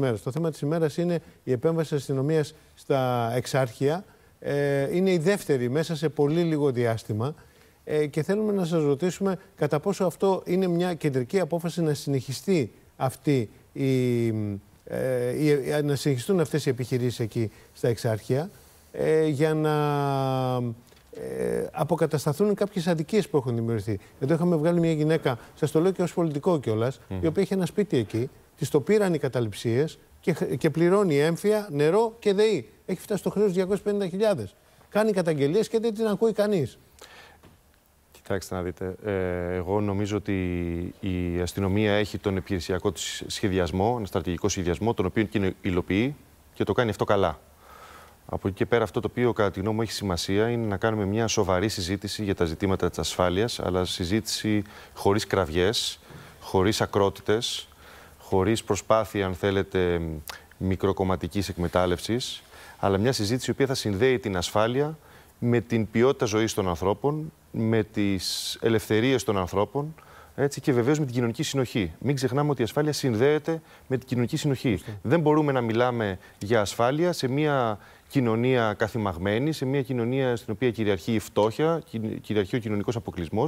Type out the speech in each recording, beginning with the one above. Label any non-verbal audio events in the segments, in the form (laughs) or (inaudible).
Το θέμα της ημέρας είναι η επέμβαση της αστυνομίας στα εξάρχεια. Ε, είναι η δεύτερη μέσα σε πολύ λίγο διάστημα. Ε, και θέλουμε να σας ρωτήσουμε κατά πόσο αυτό είναι μια κεντρική απόφαση να συνεχιστεί αυτή η, ε, η, ε, να συνεχιστούν αυτές οι επιχειρήσεις εκεί στα εξάρχεια ε, για να ε, αποκατασταθούν κάποιες αδικίες που έχουν δημιουργηθεί. Εδώ είχαμε βγάλει μια γυναίκα, σας το λέω και ως πολιτικό κιόλας, η οποία είχε ένα σπίτι εκεί, Τη το πήραν οι καταληψίες και, και πληρώνει έμφυα, νερό και ΔΕΗ. Έχει φτάσει το χρέος 250.000. Κάνει καταγγελίες και δεν την ακούει κανείς. Κοιτάξτε να δείτε. Ε, εγώ νομίζω ότι η αστυνομία έχει τον επιχειρησιακό της σχεδιασμό, ένα στρατηγικό σχεδιασμό, τον οποίο και υλοποιεί και το κάνει αυτό καλά. Από εκεί και πέρα, αυτό το οποίο κατά τη γνώμη μου έχει σημασία είναι να κάνουμε μια σοβαρή συζήτηση για τα ζητήματα της ασφάλειας, αλλά συζήτηση χωρίς κραυγές, χωρίς ακρότητες, χωρίς προσπάθεια, αν θέλετε, μικροκομματικής εκμετάλλευσης, αλλά μια συζήτηση η οποία θα συνδέει την ασφάλεια με την ποιότητα ζωής των ανθρώπων, με τις ελευθερίες των ανθρώπων, έτσι, και βεβαίως με την κοινωνική συνοχή. Μην ξεχνάμε ότι η ασφάλεια συνδέεται με την κοινωνική συνοχή. Δεν μπορούμε να μιλάμε για ασφάλεια σε μια κοινωνία καθημαγμένη, σε μια κοινωνία στην οποία κυριαρχεί η φτώχεια, κυριαρχεί ο κοινωνικός αποκλεισμός.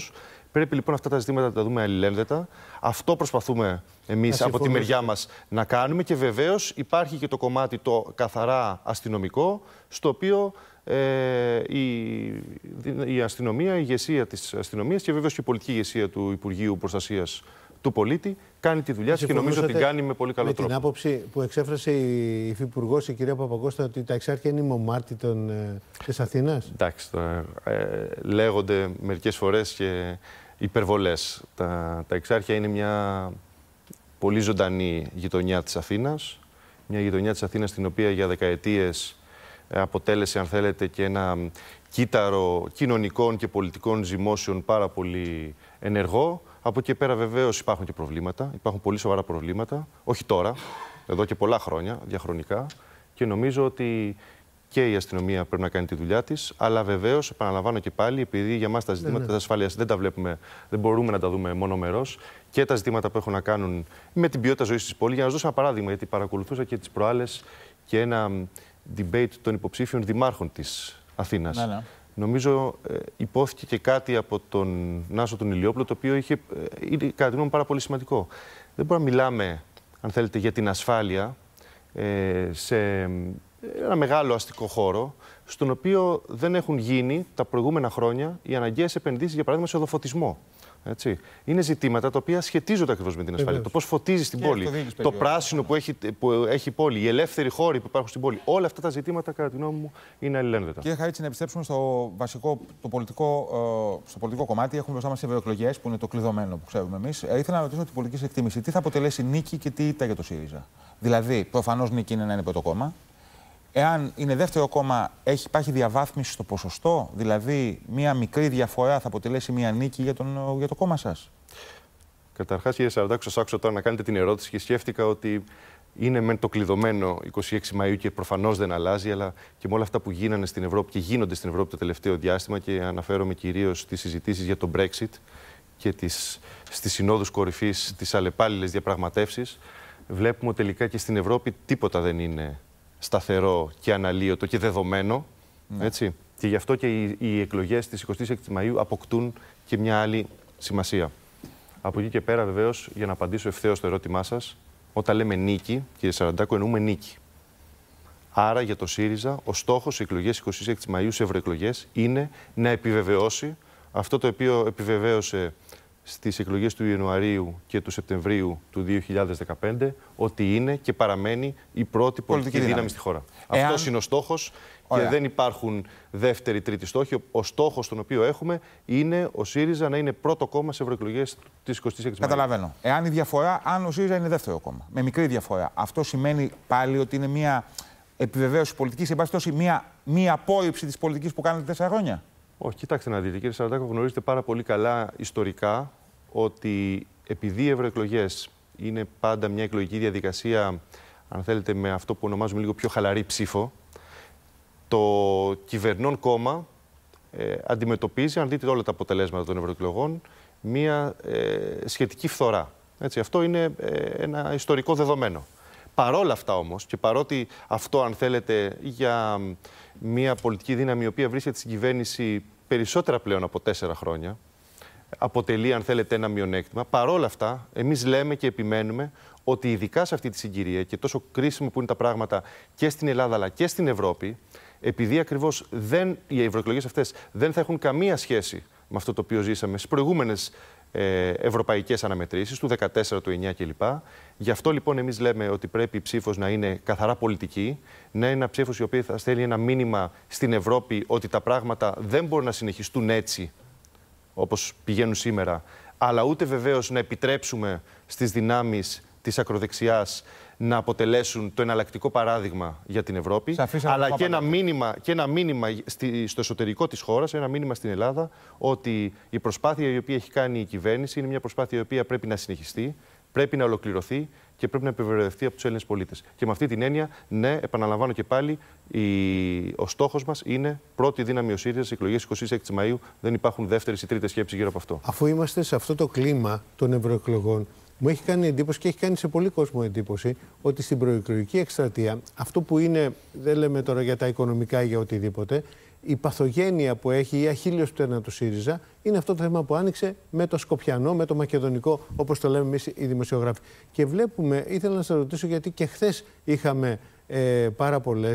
Πρέπει λοιπόν αυτά τα ζητήματα να τα δούμε αλληλένδετα. Αυτό προσπαθούμε εμείς από τη μεριά μας να κάνουμε. Και βεβαίως υπάρχει και το κομμάτι το καθαρά αστυνομικό, στο οποίο ε, η, η αστυνομία, η ηγεσία της αστυνομίας και βεβαίως και η πολιτική ηγεσία του Υπουργείου Προστασίας του πολίτη, κάνει τη δουλειά και νομίζω ότι την κάνει με πολύ καλό με τρόπο. την άποψη που εξέφρασε η Υφυπουργός, η κυρία Παπακώστα, ότι τα εξάρχεια είναι η μομάρτη ε, της Αθήνας. Εντάξει, ε, ε, λέγονται μερικές φορές και υπερβολές. Τα, τα εξάρχεια είναι μια πολύ ζωντανή γειτονιά της Αθήνας, Μια γειτονιά της Αθήνας την οποία για δεκαετίες ε, αποτέλεσε, αν θέλετε, και ένα κύτταρο κοινωνικών και πολιτικών ζυμώσεων πάρα πολύ ενεργό. Από εκεί πέρα βεβαίως υπάρχουν και προβλήματα. Υπάρχουν πολύ σοβαρά προβλήματα. Όχι τώρα, εδώ και πολλά χρόνια διαχρονικά. Και νομίζω ότι και η αστυνομία πρέπει να κάνει τη δουλειά της. Αλλά βεβαίως, επαναλαμβάνω και πάλι, επειδή για μας τα ναι, ζητήματα ναι. της ασφάλειας δεν τα βλέπουμε, δεν μπορούμε να τα δούμε μόνο μερός, και τα ζητήματα που έχουν να κάνουν με την ποιότητα ζωής της πόλης. Για να σας δώσω ένα παράδειγμα, γιατί παρακολουθούσα και τις προάλλες και ένα debate των υποψήφιων δημάρχων της Αθήνας. Ναι, Νομίζω ε, υπόθηκε και κάτι από τον Νάσο τον Ηλιόπλο, το οποίο είχε, ε, είναι κατά τη γνώμη πάρα πολύ σημαντικό. Δεν μπορούμε να μιλάμε, αν θέλετε, για την ασφάλεια ε, σε ε, ένα μεγάλο αστικό χώρο, στον οποίο δεν έχουν γίνει τα προηγούμενα χρόνια οι αναγκαίες επενδύσεις, για παράδειγμα, σε οδοφωτισμό. Έτσι. Είναι ζητήματα τα οποία σχετίζονται ακριβώς με την ασφάλεια. Το πώς φωτίζεις την πόλη, το, πράσινο που έχει, που έχει η πόλη, οι ελεύθεροι χώροι που υπάρχουν στην πόλη. Όλα αυτά τα ζητήματα, κατά τη γνώμη μου, είναι αλληλένδετα. Κύριε Χαρίτση, να επιστρέψουμε στο βασικό, το πολιτικό, ε, στο πολιτικό κομμάτι. Έχουμε μπροστά μας οι ευρωεκλογές, που είναι το κλειδωμένο που ξέρουμε εμείς. Ε, ήθελα να ρωτήσω την πολιτική εκτίμηση. Τι θα αποτελέσει νίκη και τι ήττα για το ΣΥΡΙΖΑ. Δηλαδή, προφανώς νίκη είναι να είναι πρώτο κόμμα. Εάν είναι δεύτερο κόμμα, έχει, υπάρχει διαβάθμιση στο ποσοστό, δηλαδή μία μικρή διαφορά θα αποτελέσει μία νίκη για, τον, για το κόμμα σας. Καταρχάς, κύριε Σαρδάκη, σας άκουσα τώρα να κάνετε την ερώτηση και σκέφτηκα ότι είναι μεν το κλειδωμένο 26 Μαΐου και προφανώς δεν αλλάζει, αλλά και με όλα αυτά που γίνανε στην Ευρώπη και γίνονται στην Ευρώπη το τελευταίο διάστημα και αναφέρομαι κυρίως στις συζητήσεις για το Brexit και τις, στις συνόδους κορυφής, τις διαπραγματεύσει. διαπραγματεύσεις, βλέπουμε τελικά και στην Ευρώπη τίποτα δεν είναι σταθερό και αναλύωτο και δεδομένο. Ναι. Έτσι. Και γι' αυτό και οι, οι εκλογές της 26η Μαου αποκτούν και μια άλλη σημασία. Από εκεί και πέρα, βεβαίως, για να απαντήσω ευθέως στο ερώτημά σας, όταν λέμε νίκη, κύριε Σαραντάκο, εννοούμε νίκη. Άρα για το ΣΥΡΙΖΑ, ο στόχος στι εκλογέ 26 Μαου, σε ευρωεκλογές, είναι να επιβεβαιώσει αυτό το οποίο επιβεβαίωσε στις εκλογές του Ιανουαρίου και του Σεπτεμβρίου του 2015 ότι είναι και παραμένει η πρώτη πολιτική, δύναμη. στη χώρα. Εάν... Αυτός είναι ο στόχος και δεν υπάρχουν δεύτερη, τρίτη στόχοι. Ο στόχος τον οποίο έχουμε είναι ο ΣΥΡΙΖΑ να είναι πρώτο κόμμα σε ευρωεκλογές της 26 Μαΐου. Καταλαβαίνω. Εάν η διαφορά, αν ο ΣΥΡΙΖΑ είναι δεύτερο κόμμα, με μικρή διαφορά, αυτό σημαίνει πάλι ότι είναι μια επιβεβαίωση πολιτικής, εν πάση μια, μια απόρριψη της πολιτικής που κάνετε τέσσερα χρόνια. Όχι, κοιτάξτε να δείτε. Κύριε Σαραντάκο, γνωρίζετε πάρα πολύ καλά ιστορικά ότι επειδή οι ευρωεκλογές είναι πάντα μια εκλογική διαδικασία, αν θέλετε, με αυτό που ονομάζουμε λίγο πιο χαλαρή ψήφο, το κυβερνών κόμμα ε, αντιμετωπίζει, αν δείτε όλα τα αποτελέσματα των ευρωεκλογών, μια ε, σχετική φθορά. Έτσι, αυτό είναι ε, ένα ιστορικό δεδομένο. Παρόλα αυτά όμως και παρότι αυτό αν θέλετε για μια πολιτική δύναμη η οποία βρίσκεται στην κυβέρνηση περισσότερα πλέον από τέσσερα χρόνια, αποτελεί, αν θέλετε, ένα μειονέκτημα. Παρόλα αυτά, εμείς λέμε και επιμένουμε ότι ειδικά σε αυτή τη συγκυρία και τόσο κρίσιμο που είναι τα πράγματα και στην Ελλάδα αλλά και στην Ευρώπη, επειδή ακριβώς οι ευρωεκλογές αυτές δεν θα έχουν καμία σχέση με αυτό το οποίο ζήσαμε στις προηγούμενες ε, ευρωπαϊκές αναμετρήσεις του 14, του 9 κλπ. Γι' αυτό λοιπόν εμείς λέμε ότι πρέπει η ψήφος να είναι καθαρά πολιτική, να είναι ένα ψήφος η οποία θα στέλνει ένα μήνυμα στην Ευρώπη ότι τα πράγματα δεν μπορούν να συνεχιστούν έτσι όπως πηγαίνουν σήμερα, αλλά ούτε βεβαίως να επιτρέψουμε στις δυνάμεις της ακροδεξιάς να αποτελέσουν το εναλλακτικό παράδειγμα για την Ευρώπη, αλλά και ένα, μήνυμα, και ένα μήνυμα στο εσωτερικό της χώρας, ένα μήνυμα στην Ελλάδα, ότι η προσπάθεια η οποία έχει κάνει η κυβέρνηση είναι μια προσπάθεια η οποία πρέπει να συνεχιστεί, πρέπει να ολοκληρωθεί και πρέπει να επιβεβαιωθεί από τους Έλληνες πολίτες. Και με αυτή την έννοια, ναι, επαναλαμβάνω και πάλι, η... ο στόχος μας είναι πρώτη δύναμη ο ΣΥΡΙΖΑ εκλογέ 26 Μαου. Δεν υπάρχουν δεύτερες ή τρίτες σκέψεις γύρω από αυτό. Αφού είμαστε σε αυτό το κλίμα των ευρωεκλογών, μου έχει κάνει εντύπωση και έχει κάνει σε πολύ κόσμο εντύπωση ότι στην προεκλογική εκστρατεία, αυτό που είναι, δεν λέμε τώρα για τα οικονομικά ή για οτιδήποτε, η παθογένεια που έχει η αχίλιος πτέρνα του ΣΥΡΙΖΑ είναι αυτό το θέμα που άνοιξε με το Σκοπιανό, με το Μακεδονικό, όπως το λέμε εμείς οι δημοσιογράφοι. Και βλέπουμε, ήθελα να σας ρωτήσω, γιατί και χθες είχαμε ε, πάρα πολλές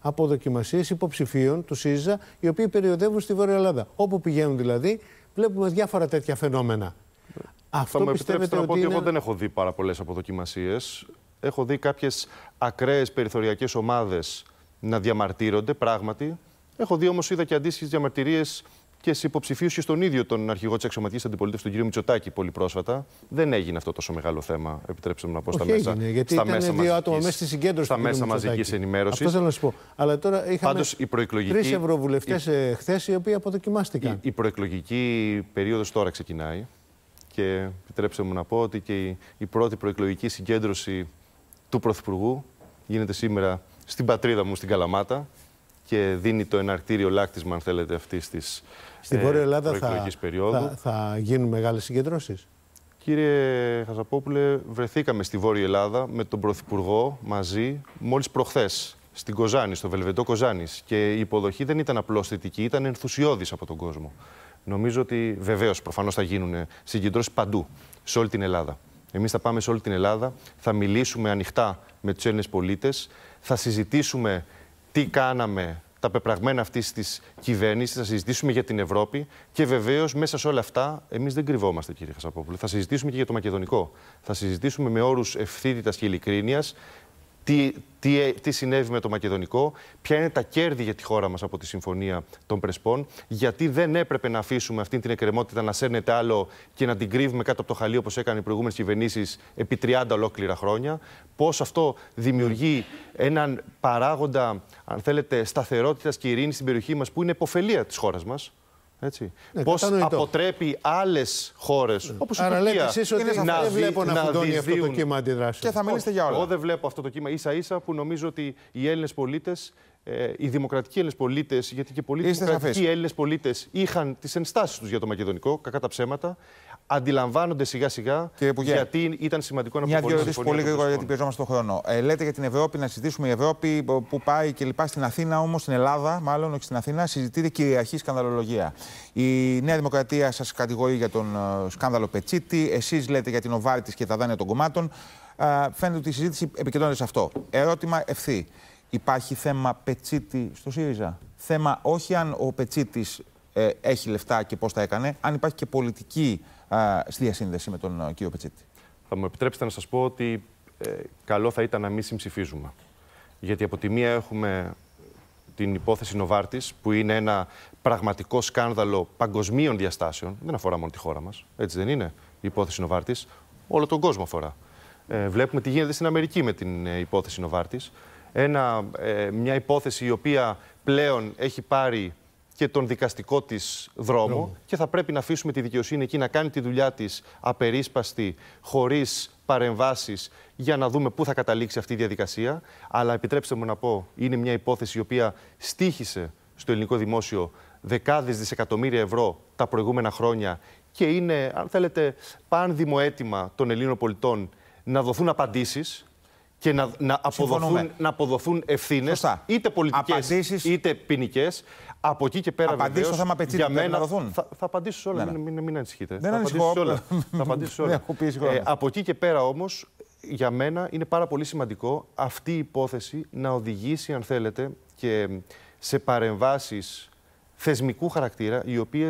αποδοκιμασίες υποψηφίων του ΣΥΡΙΖΑ, οι οποίοι περιοδεύουν στη Βόρεια Ελλάδα. Όπου πηγαίνουν δηλαδή, βλέπουμε διάφορα τέτοια φαινόμενα. Αυτό θα μου επιτρέψετε να πω ότι εγώ δεν έχω δει πάρα πολλές αποδοκιμασίες. Έχω δει κάποιες ακραίες περιθωριακές ομάδες να διαμαρτύρονται, πράγματι. Έχω δει όμως είδα και αντίστοιχες διαμαρτυρίες και σε υποψηφίου και στον ίδιο τον αρχηγό της αξιωματική αντιπολίτευσης, τον κύριο Μητσοτάκη, πολύ πρόσφατα. Δεν έγινε αυτό τόσο μεγάλο θέμα, επιτρέψτε μου να πω, στα Όχι μέσα. Έγινε, γιατί στα ήταν μέσα δύο μαζικής, άτομα μέσα στη συγκέντρωση στα μέσα μαζικής ενημέρωσης. Αυτό θέλω να σα πω. Αλλά τώρα είχαμε τρεις ευρωβουλευτές χθε οι οποίοι αποδοκιμάστηκαν. Η, η προεκλογική περίοδος τώρα ξεκινάει. Και επιτρέψτε μου να πω ότι και η, πρώτη προεκλογική συγκέντρωση του Πρωθυπουργού γίνεται σήμερα στην πατρίδα μου, στην Καλαμάτα και δίνει το εναρκτήριο λάκτισμα, αν θέλετε, αυτής της Στην ε, Βόρεια Ελλάδα θα, θα, γίνουν μεγάλες συγκεντρώσεις. Κύριε Χαζαπόπουλε, βρεθήκαμε στη Βόρεια Ελλάδα με τον Πρωθυπουργό μαζί μόλις προχθές στην Κοζάνη, στο Βελβεντό Κοζάνης. Και η υποδοχή δεν ήταν απλώς θετική, ήταν ενθουσιώδης από τον κόσμο. Νομίζω ότι βεβαίως προφανώς θα γίνουν συγκεντρώσεις παντού, σε όλη την Ελλάδα. Εμείς θα πάμε σε όλη την Ελλάδα, θα μιλήσουμε ανοιχτά με τους Έλληνες πολίτες, θα συζητήσουμε τι κάναμε, τα πεπραγμένα αυτής της κυβέρνησης, θα συζητήσουμε για την Ευρώπη και βεβαίως μέσα σε όλα αυτά, εμείς δεν κρυβόμαστε, κύριε Χασαπόπουλο. Θα συζητήσουμε και για το μακεδονικό. Θα συζητήσουμε με όρους ευθύτητας και ειλικρίνειας τι, συνέβη με το Μακεδονικό, ποια είναι τα κέρδη για τη χώρα μας από τη Συμφωνία των Πρεσπών, γιατί δεν έπρεπε να αφήσουμε αυτή την εκκρεμότητα να σέρνεται άλλο και να την κρύβουμε κάτω από το χαλί όπως έκανε οι προηγούμενες κυβερνήσεις επί 30 ολόκληρα χρόνια. Πώς αυτό δημιουργεί έναν παράγοντα, αν θέλετε, σταθερότητας και ειρήνης στην περιοχή μας που είναι υποφελία της χώρας μας. Έτσι. Ναι, Πώς αποτρέπει άλλες χώρες ναι. όπως η Τουρκία εσείς ότι να, δεν βλέπω να, να αυτό το κύμα αντιδράσεων. Και θα μιλήσετε για όλα. Εγώ δεν βλέπω αυτό το κύμα ίσα ίσα που νομίζω ότι οι Έλληνες πολίτες ε, οι δημοκρατικοί Έλληνες πολίτες, γιατί και πολλοί δημοκρατικοί Έλληνες πολίτες είχαν τις ενστάσεις τους για το μακεδονικό, κακά τα ψέματα αντιλαμβάνονται σιγά σιγά γιατί ήταν σημαντικό να αποφασίσουν. Μια-δύο ερωτήσεις πολύ γρήγορα γιατί πιεζόμαστε τον χρόνο. Ε, λέτε για την Ευρώπη να συζητήσουμε. Η Ευρώπη που πάει και λοιπά στην Αθήνα, όμως στην Ελλάδα, μάλλον όχι στην Αθήνα, συζητείται κυριαρχή σκανδαλολογία. Η Νέα Δημοκρατία σας κατηγορεί για τον ε, σκάνδαλο Πετσίτη. Εσείς λέτε για την τη και τα δάνεια των κομμάτων. Ε, φαίνεται ότι η συζήτηση επικεντρώνεται σε αυτό. Ερώτημα ευθύ. Υπάρχει θέμα πετσίτη στο ΣΥΡΙΖΑ. Θέμα όχι αν ο πετσίτης ε, έχει λεφτά και πώς τα έκανε, αν υπάρχει και πολιτική στη διασύνδεση με τον ε, κύριο Πετσίτη. Θα μου επιτρέψετε να σας πω ότι ε, καλό θα ήταν να μην συμψηφίζουμε. Γιατί από τη μία έχουμε την υπόθεση Νοβάρτης, που είναι ένα πραγματικό σκάνδαλο παγκοσμίων διαστάσεων. Δεν αφορά μόνο τη χώρα μας. Έτσι δεν είναι η υπόθεση Νοβάρτης. Όλο τον κόσμο αφορά. Ε, βλέπουμε τι γίνεται στην Αμερική με την υπόθεση Νοβάρτης. μια υπόθεση η οποία πλέον έχει πάρει και τον δικαστικό της δρόμο και θα πρέπει να αφήσουμε τη δικαιοσύνη εκεί να κάνει τη δουλειά της απερίσπαστη, χωρίς παρεμβάσεις, για να δούμε πού θα καταλήξει αυτή η διαδικασία. Αλλά επιτρέψτε μου να πω, είναι μια υπόθεση η οποία στήχησε στο ελληνικό δημόσιο δεκάδες δισεκατομμύρια ευρώ τα προηγούμενα χρόνια και είναι, αν θέλετε, πάνδημο αίτημα των Ελλήνων πολιτών να δοθούν απαντήσεις και να, να αποδοθούν, να αποδοθούν ευθύνες, είτε πολιτικές είτε ποινικές. Από εκεί και πέρα Απαντήσω για μένα, θα, θα, απαντήσω σε όλα, ναι, ναι, μην, μην, μην ανησυχείτε. Δεν θα Απαντήσω όλα. θα απαντήσω ναι, όλα. Ε, από εκεί και πέρα όμως, για μένα είναι πάρα πολύ σημαντικό αυτή η υπόθεση να οδηγήσει, αν θέλετε, και σε παρεμβάσεις θεσμικού χαρακτήρα, οι οποίες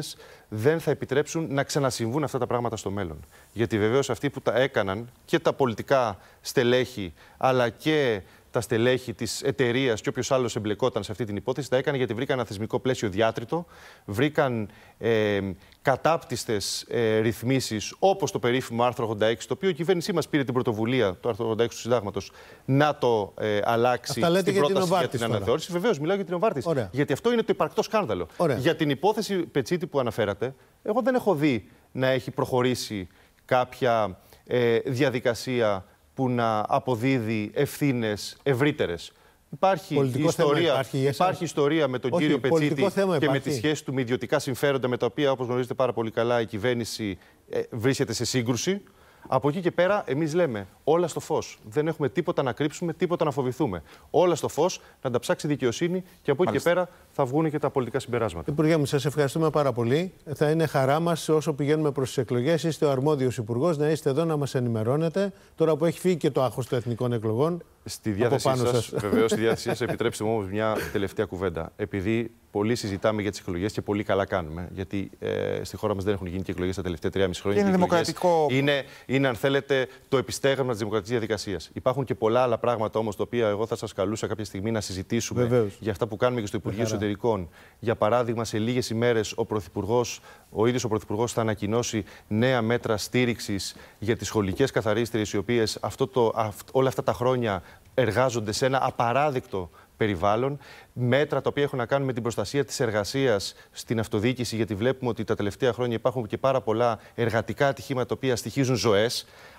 δεν θα επιτρέψουν να ξανασυμβούν αυτά τα πράγματα στο μέλλον. Γιατί βεβαίως αυτοί που τα έκαναν και τα πολιτικά στελέχη, αλλά και τα στελέχη της εταιρείας και όποιος άλλος εμπλεκόταν σε αυτή την υπόθεση, τα έκανε γιατί βρήκαν ένα θεσμικό πλαίσιο διάτρητο, βρήκαν ε, κατάπτυστες ε, ρυθμίσεις όπως το περίφημο άρθρο 86, το οποίο η κυβέρνησή μας πήρε την πρωτοβουλία, του άρθρο 86 του Συντάγματος, να το ε, αλλάξει Αυτά στην την για την αναθεώρηση. Βεβαίως, μιλάω για την Οβάρτης. Γιατί αυτό είναι το υπαρκτό σκάνδαλο. Για την υπόθεση Πετσίτη που αναφέρατε, εγώ δεν έχω δει να έχει προχωρήσει κάποια ε, διαδικασία που να αποδίδει ευθύνες ευρύτερες. Υπάρχει ιστορία, υπάρχει, ιστορία με τον κύριο Πετσίτη και με τη σχέση του με ιδιωτικά συμφέροντα, με τα οποία, όπως γνωρίζετε πάρα πολύ καλά, η κυβέρνηση ε, βρίσκεται σε σύγκρουση. Από εκεί και πέρα, εμείς λέμε όλα στο φως. Δεν έχουμε τίποτα να κρύψουμε, τίποτα να φοβηθούμε. Όλα στο φως, να τα ψάξει δικαιοσύνη και από εκεί και πέρα θα βγουν και τα πολιτικά συμπεράσματα. Υπουργέ μου, σας ευχαριστούμε πάρα πολύ. Θα είναι χαρά μας όσο πηγαίνουμε προς τις εκλογές. Είστε ο αρμόδιος υπουργός να είστε εδώ να μας ενημερώνετε. Τώρα που έχει φύγει και το άγχος των εθνικών εκλογών. Στη διάθεσή σα, βεβαίως, στη διάθεσή σας, (laughs) επιτρέψτε μου όμως μια τελευταία κουβέντα. Επειδή πολύ συζητάμε για τις εκλογές και πολύ καλά κάνουμε. Γιατί ε, στη χώρα μας δεν έχουν γίνει και εκλογές τα τελευταία 3,5 χρόνια. Είναι δημοκρατικό. Είναι, είναι, αν θέλετε, το επιστέγμα της δημοκρατικής διαδικασίας. Υπάρχουν και πολλά άλλα πράγματα όμως, τα οποία εγώ θα σας καλούσα κάποια στιγμή να συζητήσουμε Βεβαίως. για αυτά που κάνουμε και στο Υπουργείο για παράδειγμα, σε λίγες ημέρες ο Πρωθυπουργός, ο ίδιος ο Πρωθυπουργός, θα ανακοινώσει νέα μέτρα στήριξης για τις σχολικές καθαρίστριες, οι οποίες όλα αυτά τα χρόνια εργάζονται σε ένα απαράδεκτο περιβάλλον, μέτρα τα οποία έχουν να κάνουν με την προστασία της εργασίας στην αυτοδιοίκηση, γιατί βλέπουμε ότι τα τελευταία χρόνια υπάρχουν και πάρα πολλά εργατικά ατυχήματα τα οποία στοιχίζουν ζωές.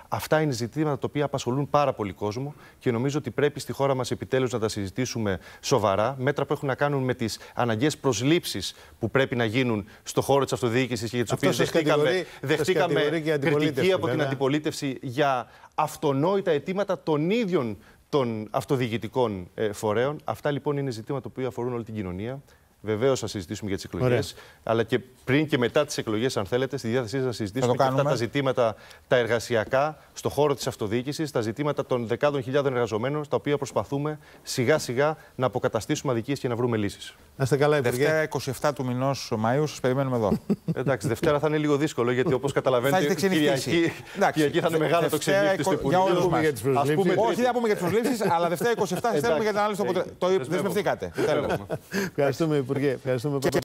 Αυτά είναι ζητήματα τα οποία απασχολούν πάρα πολύ κόσμο και νομίζω ότι πρέπει στη χώρα μας επιτέλους να τα συζητήσουμε σοβαρά. Μέτρα που έχουν να κάνουν με τις αναγκαίες προσλήψεις που πρέπει να γίνουν στο χώρο της αυτοδιοίκησης και για τις οποίε δεχτήκαμε, δεχτήκαμε κριτική από την αντιπολίτευση για αυτονόητα αιτήματα των ίδιων των αυτοδιοικητικών ε, φορέων. Αυτά λοιπόν είναι ζητήματα που αφορούν όλη την κοινωνία. Βεβαίως θα συζητήσουμε για τις εκλογές. Αλλά και πριν και μετά τις εκλογές, αν θέλετε, στη διάθεσή σας να συζητήσουμε και αυτά τα ζητήματα τα εργασιακά, στο χώρο της αυτοδιοίκησης, τα ζητήματα των δεκάδων χιλιάδων εργαζομένων, στα οποία προσπαθούμε σιγά σιγά να αποκαταστήσουμε αδικίες και να βρούμε λύσεις. Να είστε καλά, Υπουργέ. Δευτέρα 27 του μηνός Μαΐου, σας περιμένουμε εδώ. (laughs) Εντάξει, Δευτέρα θα είναι λίγο δύσκολο, γιατί όπως καταλαβαίνετε, Κυριακή, Κυριακή θα είναι μεγάλο το ξενύχτη Όχι, δεν πούμε για τις προσλήψεις, αλλά Δευτέρα 27 θα θέλουμε για την ανάλυση του αποτελέσματο. Το δεσμευτήκατε. Ευχαριστούμε, porque personas me